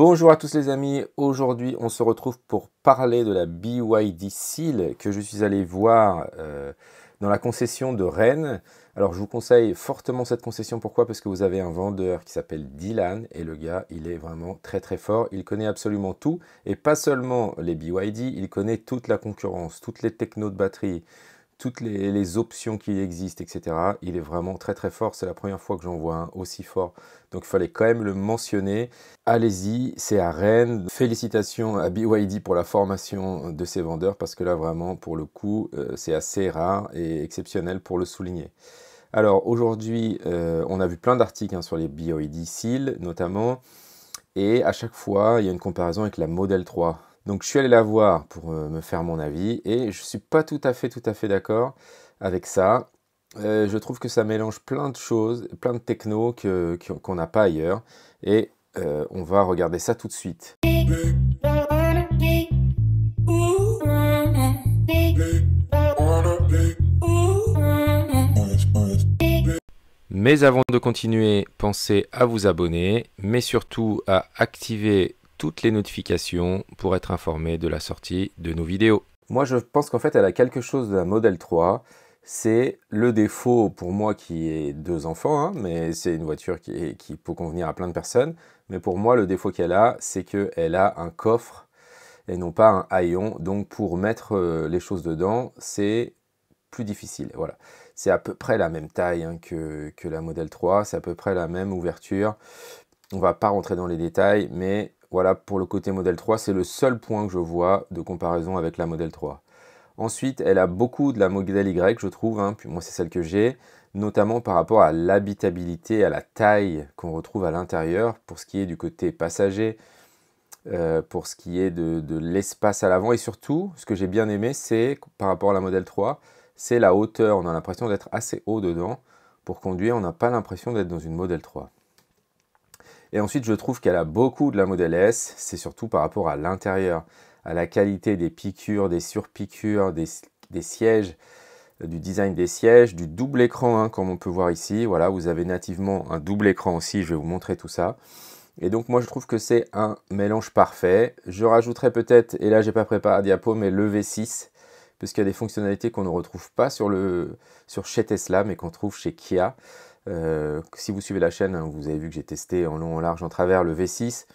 Bonjour à tous les amis, aujourd'hui on se retrouve pour parler de la BYD Seal que je suis allé voir euh, dans la concession de Rennes. Alors je vous conseille fortement cette concession, pourquoi Parce que vous avez un vendeur qui s'appelle Dylan et le gars il est vraiment très très fort, il connaît absolument tout et pas seulement les BYD, il connaît toute la concurrence, toutes les technos de batterie, toutes les, options qui existent, etc. Il est vraiment très très fort. C'est la première fois que j'en vois un aussi fort. Donc il fallait quand même le mentionner. Allez-y, c'est à Rennes. Félicitations à BYD pour la formation de ses vendeurs parce que là vraiment pour le coup euh, c'est assez rare et exceptionnel pour le souligner. Alors aujourd'hui euh, on a vu plein d'articles hein, sur les BYD SEAL notamment et à chaque fois il y a une comparaison avec la Model 3. Donc je suis allé la voir pour euh, me faire mon avis et je ne suis pas tout à fait tout à fait d'accord avec ça. Euh, je trouve que ça mélange plein de choses, plein de techno qu'on que, qu'on n'a pas ailleurs. Et euh, on va regarder ça tout de suite. Mais avant de continuer, pensez à vous abonner, mais surtout à activer toutes les notifications pour être informé de la sortie de nos vidéos. Moi, je pense qu'en fait, elle a quelque chose de la Model 3. C'est le défaut pour moi qui ai deux enfants, hein, mais c'est une voiture qui, qui, peut convenir à plein de personnes. Mais pour moi, le défaut qu'elle a, c'est qu'elle a un coffre et non pas un haillon. Donc pour mettre euh, les choses dedans, c'est plus difficile. Voilà. C'est à peu près la même taille hein, que, que la Model 3, c'est à peu près la même ouverture. On va pas rentrer dans les détails, mais voilà pour le côté modèle 3, c'est le seul point que je vois de comparaison avec la modèle 3. Ensuite, elle a beaucoup de la modèle Y, je trouve, hein, puis moi c'est celle que j'ai, notamment par rapport à l'habitabilité, à la taille qu'on retrouve à l'intérieur pour ce qui est du côté passager, euh, pour ce qui est de, de l'espace à l'avant. Et surtout, ce que j'ai bien aimé, c'est par rapport à la modèle 3, c'est la hauteur. On a l'impression d'être assez haut dedans. Pour conduire, on n'a pas l'impression d'être dans une modèle 3. Et ensuite, je trouve qu'elle a beaucoup de la Model S, c'est surtout par rapport à l'intérieur, à la qualité des piqûres, des surpiqûres, des, sièges, euh, du design des sièges, du double écran, hein, comme on peut voir ici. Voilà, vous avez nativement un double écran aussi, je vais vous montrer tout ça. Et donc moi je trouve que c'est un mélange parfait. Je rajouterai peut-être, et là j'ai pas préparé à diapo, mais le V6, puisqu'il y a des fonctionnalités qu'on ne retrouve pas sur, le, sur chez Tesla, mais qu'on trouve chez Kia. Euh, si vous suivez la chaîne, hein, vous avez vu que j'ai testé en long, en large, en travers le V6.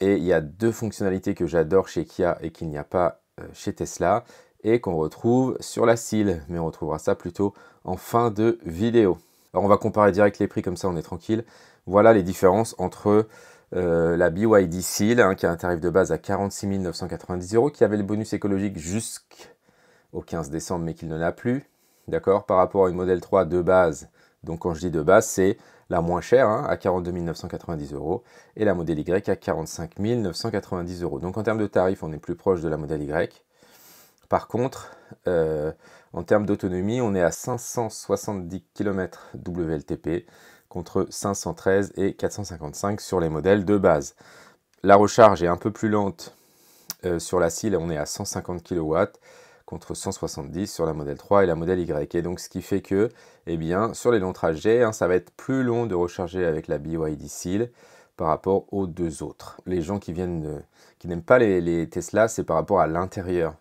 Et il y a deux fonctionnalités que j'adore chez Kia et qu'il n'y a pas euh, chez Tesla et qu'on retrouve sur la SEAL Mais on retrouvera ça plutôt en fin de vidéo. Alors on va comparer direct les prix, comme ça on est tranquille. Voilà les différences entre euh, la BYD SEAL, hein, qui a un tarif de base à 46 990 euros, qui avait le bonus écologique jusqu'au 15 décembre, mais qu'il n'en a plus. D'accord Par rapport à une modèle 3 de base donc quand je dis de base, c'est la moins chère hein, à 42 990 euros et la modèle Y à 45 990 euros. Donc en termes de tarif, on est plus proche de la modèle Y. Par contre, euh, en termes d'autonomie, on est à 570 km WLTP contre 513 et 455 sur les modèles de base. La recharge est un peu plus lente euh, sur la et on est à 150 kW contre 170 sur la modèle 3 et la modèle Y. Et donc ce qui fait que, eh bien, sur les longs trajets, hein, ça va être plus long de recharger avec la BYD Seal par rapport aux deux autres. Les gens qui viennent, qui n'aiment pas les, Tesla, c'est par rapport à l'intérieur.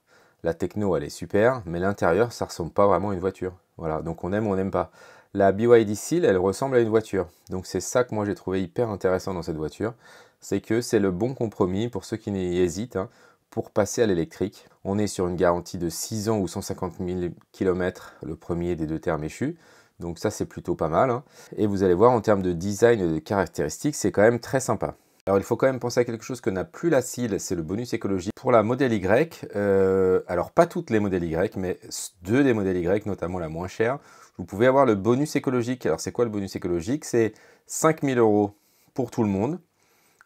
La techno, elle est super, mais l'intérieur, ça ressemble pas vraiment à une voiture. Voilà, donc on aime ou on n'aime pas. La BYD Seal, elle ressemble à une voiture. Donc c'est ça que moi j'ai trouvé hyper intéressant dans cette voiture. C'est que c'est le bon compromis pour ceux qui n'y hésitent. Hein, pour passer à l'électrique. On est sur une garantie de 6 ans ou 150 000 km, le premier des deux termes échus. Donc ça, c'est plutôt pas mal. Hein. Et vous allez voir, en termes de design et de caractéristiques, c'est quand même très sympa. Alors il faut quand même penser à quelque chose que n'a plus la cible c'est le bonus écologique. Pour la modèle Y, euh, alors pas toutes les modèles Y, mais deux des modèles Y, notamment la moins chère, vous pouvez avoir le bonus écologique. Alors c'est quoi le bonus écologique C'est 5000 euros pour tout le monde.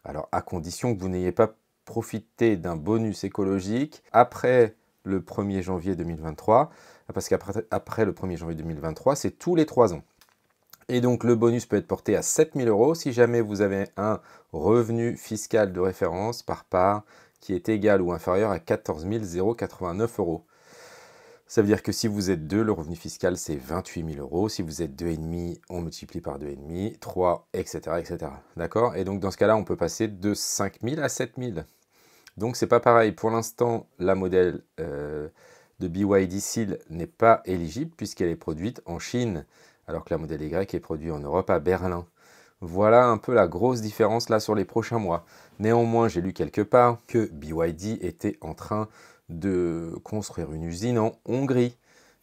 Alors à condition que vous n'ayez pas profiter d'un bonus écologique après le 1er janvier 2023, parce qu'après le 1er janvier 2023, c'est tous les 3 ans. Et donc le bonus peut être porté à 7000 euros si jamais vous avez un revenu fiscal de référence par part qui est égal ou inférieur à 14 089 euros. Ça veut dire que si vous êtes 2, le revenu fiscal c'est 28 000 euros. Si vous êtes 2,5, on multiplie par 2,5, 3, etc. etc. D'accord Et donc dans ce cas-là, on peut passer de 5 000 à 7 000. Donc c'est pas pareil. Pour l'instant, la modèle euh, de BYD Seal n'est pas éligible puisqu'elle est produite en Chine, alors que la modèle Y est produite en Europe à Berlin. Voilà un peu la grosse différence là sur les prochains mois. Néanmoins, j'ai lu quelque part que BYD était en train de construire une usine en Hongrie.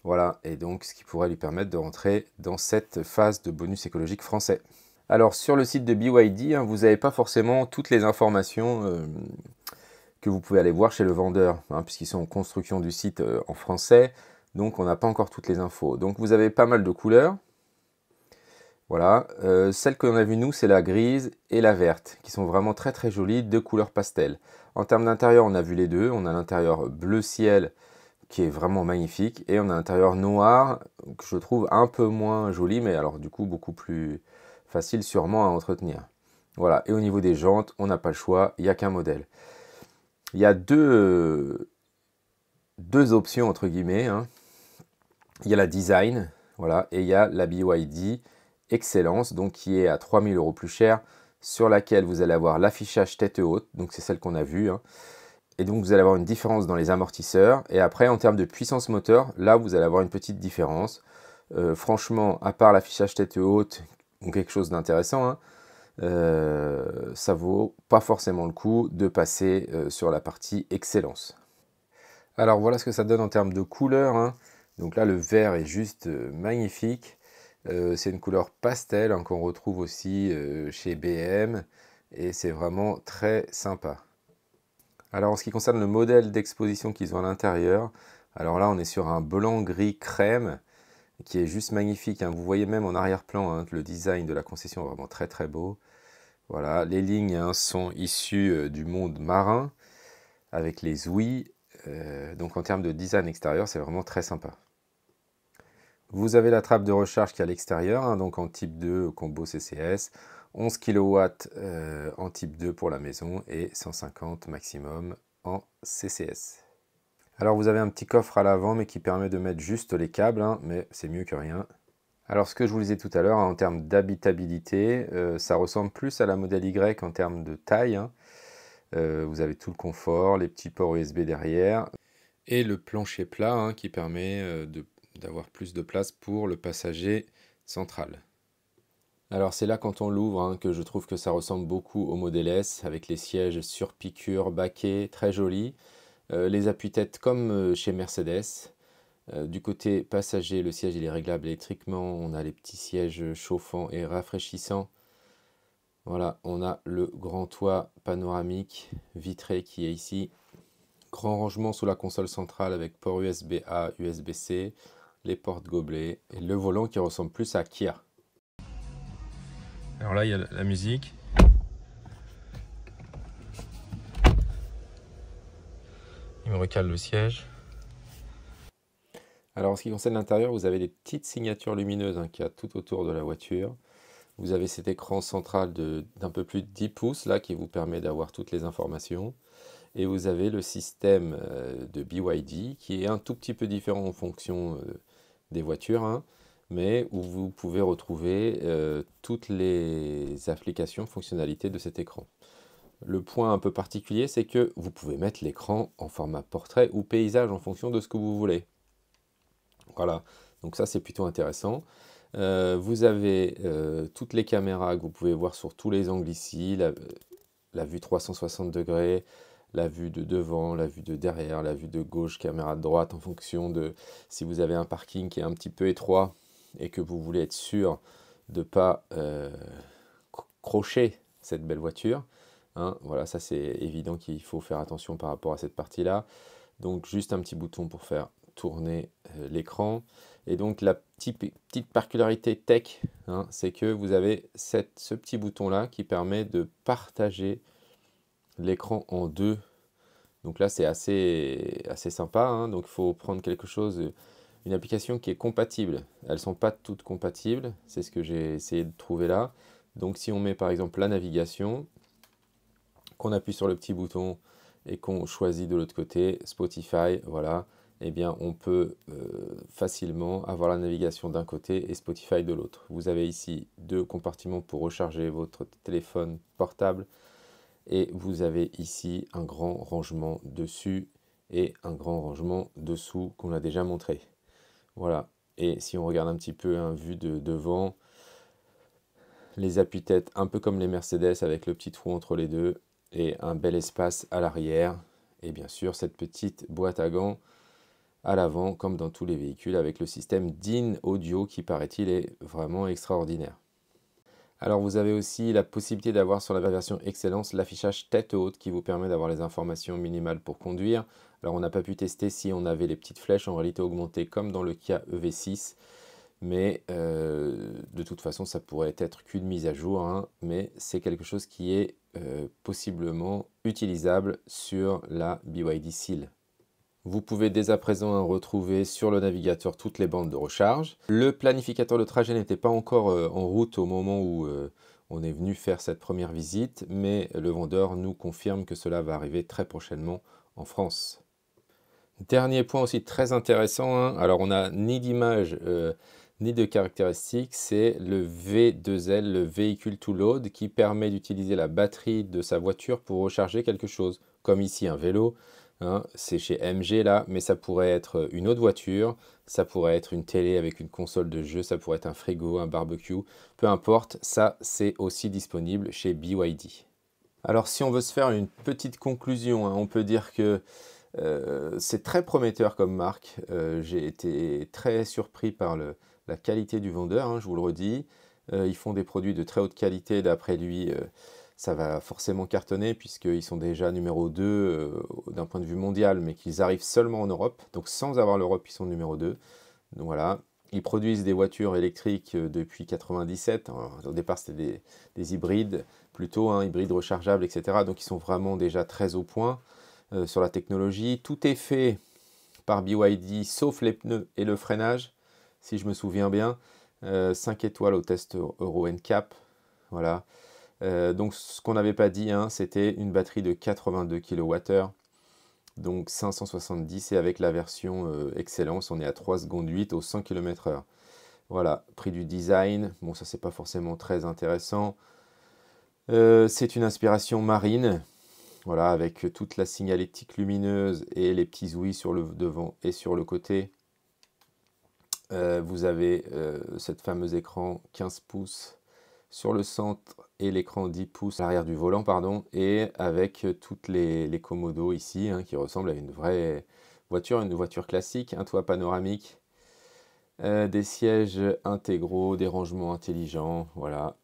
Voilà, et donc ce qui pourrait lui permettre de rentrer dans cette phase de bonus écologique français. Alors sur le site de BYD, hein, vous n'avez pas forcément toutes les informations euh, vous pouvez aller voir chez le vendeur, hein, puisqu'ils sont en construction du site euh, en français, donc on n'a pas encore toutes les infos. Donc vous avez pas mal de couleurs. Voilà, euh, celle qu'on a vu nous, c'est la grise et la verte, qui sont vraiment très très jolies, deux couleurs pastel. En termes d'intérieur, on a vu les deux. On a l'intérieur bleu ciel, qui est vraiment magnifique, et on a l'intérieur noir, que je trouve un peu moins joli, mais alors du coup beaucoup plus facile sûrement à entretenir. Voilà, et au niveau des jantes, on n'a pas le choix, il n'y a qu'un modèle il y a deux, options, entre guillemets. Hein. Il y a la design, voilà, et il y a la BYD Excellence, donc qui est à 3000 euros plus cher, sur laquelle vous allez avoir l'affichage tête haute, donc c'est celle qu'on a vue. Hein. Et donc vous allez avoir une différence dans les amortisseurs. Et après, en termes de puissance moteur, là, vous allez avoir une petite différence. Euh, franchement, à part l'affichage tête haute, ou quelque chose d'intéressant, hein, euh, ça vaut pas forcément le coup de passer euh, sur la partie excellence. Alors voilà ce que ça donne en termes de couleur. Hein. Donc là, le vert est juste euh, magnifique. c'est une couleur pastel hein, qu'on retrouve aussi chez BM et c'est vraiment très sympa. Alors en ce qui concerne le modèle d'exposition qu'ils ont à l'intérieur, alors là on est sur un blanc gris crème qui est juste magnifique. Hein. Vous voyez même en arrière-plan hein, le design de la concession, vraiment très très beau. Voilà, les lignes hein, sont issues euh, du monde marin avec les ouïes. Euh, donc en termes de design extérieur, c'est vraiment très sympa. Vous avez la trappe de recharge qui est à l'extérieur, donc en type 2 combo CCS, 11 kW en type 2 pour la maison et 150 maximum en CCS. Alors vous avez un petit coffre à l'avant mais qui permet de mettre juste les câbles, hein, mais c'est mieux que rien. Alors ce que je vous disais tout à l'heure hein, en termes d'habitabilité, euh, ça ressemble plus à la modèle Y en termes de taille. Hein. Euh, vous avez tout le confort, les petits ports USB derrière et le plancher plat qui permet euh, d'avoir plus de place pour le passager central. Alors c'est là quand on l'ouvre que je trouve que ça ressemble beaucoup au modèle S avec les sièges sur piqûre, baquets, très jolis. Euh, les appuis-têtes comme euh, chez Mercedes. Euh, du côté passager, le siège il est réglable électriquement. On a les petits sièges chauffants et rafraîchissants. Voilà, on a le grand toit panoramique vitré qui est ici. Grand rangement sous la console centrale avec port USB-A, USB-C, les portes gobelets et le volant qui ressemble plus à Kia. Alors là, il y a la musique. recale le siège. Alors en ce qui concerne l'intérieur, vous avez des petites signatures lumineuses hein, qu'il y a tout autour de la voiture. Vous avez cet écran central d'un peu plus de 10 pouces là qui vous permet d'avoir toutes les informations. Et vous avez le système euh, de BYD qui est un tout petit peu différent en fonction euh, des voitures, hein, mais où vous pouvez retrouver euh, toutes les applications, fonctionnalités de cet écran le point un peu particulier, c'est que vous pouvez mettre l'écran en format portrait ou paysage en fonction de ce que vous voulez. Voilà, donc ça c'est plutôt intéressant. Euh, vous avez euh, toutes les caméras que vous pouvez voir sur tous les angles ici, la, vue 360 degrés, la vue de devant, la vue de derrière, la vue de gauche, caméra de droite, en fonction de si vous avez un parking qui est un petit peu étroit et que vous voulez être sûr de ne pas euh, crocher cette belle voiture. Hein, voilà, ça c'est évident qu'il faut faire attention par rapport à cette partie-là. Donc juste un petit bouton pour faire tourner euh, l'écran. Et donc la petite, petite particularité tech, hein, c'est que vous avez ce petit bouton-là qui permet de partager l'écran en deux. Donc là c'est assez, assez sympa, hein. donc il faut prendre quelque chose, une application qui est compatible. Elles ne sont pas toutes compatibles, c'est ce que j'ai essayé de trouver là. Donc si on met par exemple la navigation, appuie sur le petit bouton et qu'on choisit de l'autre côté Spotify, voilà, eh bien on peut euh, facilement avoir la navigation d'un côté et Spotify de l'autre. Vous avez ici deux compartiments pour recharger votre téléphone portable et vous avez ici un grand rangement dessus et un grand rangement dessous qu'on a déjà montré. Voilà, et si on regarde un petit peu un hein, vue de devant, les appuis-têtes un peu comme les Mercedes avec le petit trou entre les deux, et un bel espace à l'arrière. Et bien sûr, cette petite boîte à gants à l'avant, comme dans tous les véhicules, avec le système DIN audio qui, paraît-il, est vraiment extraordinaire. Alors vous avez aussi la possibilité d'avoir sur la version Excellence l'affichage tête haute qui vous permet d'avoir les informations minimales pour conduire. Alors on n'a pas pu tester si on avait les petites flèches en réalité augmentées comme dans le Kia EV6 mais euh, de toute façon ça pourrait être qu'une mise à jour, hein. mais c'est quelque chose qui est euh, possiblement utilisable sur la BYD Seal. Vous pouvez dès à présent retrouver sur le navigateur toutes les bandes de recharge. Le planificateur de trajet n'était pas encore euh, en route au moment où on est venu faire cette première visite, mais le vendeur nous confirme que cela va arriver très prochainement en France. Dernier point aussi très intéressant, hein. alors on n'a ni d'image ni de caractéristiques, c'est le V2L, le véhicule to load, qui permet d'utiliser la batterie de sa voiture pour recharger quelque chose, comme ici un vélo, hein, c'est chez MG là, mais ça pourrait être une autre voiture, ça pourrait être une télé avec une console de jeu, ça pourrait être un frigo, un barbecue, peu importe, ça c'est aussi disponible chez BYD. Alors si on veut se faire une petite conclusion, hein, on peut dire que euh, c'est très prometteur comme marque. Euh, j'ai été très surpris par le, la qualité du vendeur, hein, je vous le redis. Euh, ils font des produits de très haute qualité, d'après lui, euh, ça va forcément cartonner puisqu'ils sont déjà numéro 2 euh, d'un point de vue mondial, mais qu'ils arrivent seulement en Europe. Donc sans avoir l'Europe, ils sont numéro 2. Donc voilà. Ils produisent des voitures électriques depuis 1997. Hein, au départ, c'était des, hybrides plutôt, hein, hybrides rechargeables, etc. Donc ils sont vraiment déjà très au point sur la technologie. Tout est fait par BYD, sauf les pneus et le freinage si je me souviens bien. 5 euh, étoiles au test Euro NCAP. Voilà. Euh, donc ce qu'on n'avait pas dit, hein, c'était une batterie de 82 kWh donc 570 et avec la version euh, Excellence, on est à 3 secondes 8 au 100 km/h. Voilà, prix du design, bon ça c'est pas forcément très intéressant. c'est une inspiration marine, voilà, avec toute la signalétique lumineuse et les petits ouïes sur le devant et sur le côté. Euh, vous avez euh, cette fameuse écran 15 pouces sur le centre et l'écran 10 pouces à l'arrière du volant, pardon, et avec euh, toutes les, commodos ici hein, qui ressemblent à une vraie voiture, une voiture classique, un toit panoramique, des sièges intégraux, des rangements intelligents, voilà.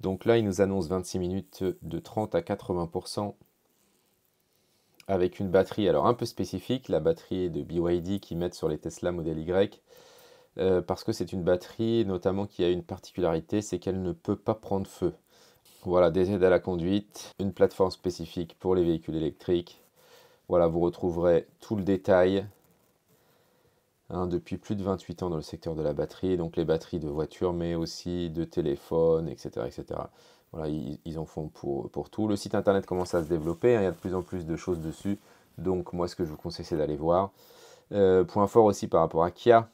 Donc là, il nous annonce 26 minutes de 30 à 80% avec une batterie alors un peu spécifique, la batterie de BYD qui mettent sur les Tesla modèle Y, euh, parce que c'est une batterie notamment qui a une particularité, c'est qu'elle ne peut pas prendre feu. Voilà, des aides à la conduite, une plateforme spécifique pour les véhicules électriques. Voilà, vous retrouverez tout le détail hein, depuis plus de 28 ans dans le secteur de la batterie, donc les batteries de voitures, mais aussi de téléphone, etc. Voilà, ils, en font pour, tout. Le site internet commence à se développer, hein. il y a de plus en plus de choses dessus. Donc moi ce que je vous conseille c'est d'aller voir. Euh, point fort aussi par rapport à Kia,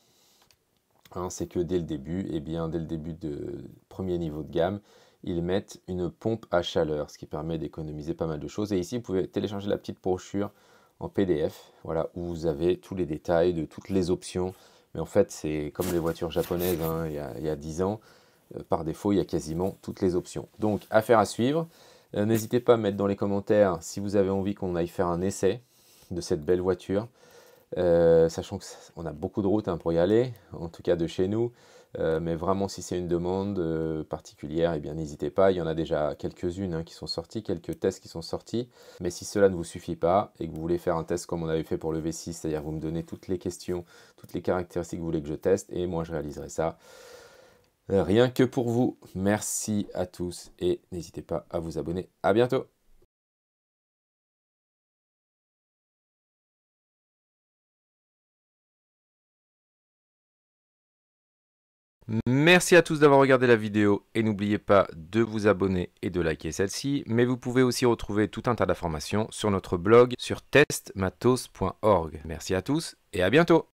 hein, c'est que dès le début, et eh bien, dès le début de premier niveau de gamme, ils mettent une pompe à chaleur, ce qui permet d'économiser pas mal de choses. Et ici, vous pouvez télécharger la petite brochure en PDF, voilà, où vous avez tous les détails de toutes les options. Mais en fait, c'est comme les voitures japonaises hein, il, y a, il y a 10 ans, euh, par défaut, il y a quasiment toutes les options. Donc, affaire à suivre. Euh, n'hésitez pas à mettre dans les commentaires si vous avez envie qu'on aille faire un essai de cette belle voiture. Euh, sachant qu'on a beaucoup de routes hein, pour y aller, en tout cas de chez nous. mais vraiment, si c'est une demande particulière, eh bien n'hésitez pas. Il y en a déjà quelques-unes hein, qui sont sorties, quelques tests qui sont sortis. Mais si cela ne vous suffit pas et que vous voulez faire un test comme on avait fait pour le V6, c'est-à-dire vous me donnez toutes les questions, toutes les caractéristiques que vous voulez que je teste, et moi je réaliserai ça rien que pour vous. Merci à tous et n'hésitez pas à vous abonner. À bientôt. Merci à tous d'avoir regardé la vidéo et n'oubliez pas de vous abonner et de liker celle-ci, mais vous pouvez aussi retrouver tout un tas d'informations sur notre blog sur testmatos.org. Merci à tous et à bientôt.